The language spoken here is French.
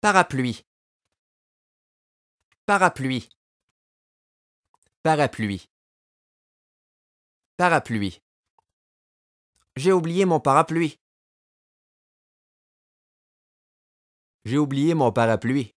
Parapluie. Parapluie. Parapluie. Parapluie. J'ai oublié mon parapluie. J'ai oublié mon parapluie.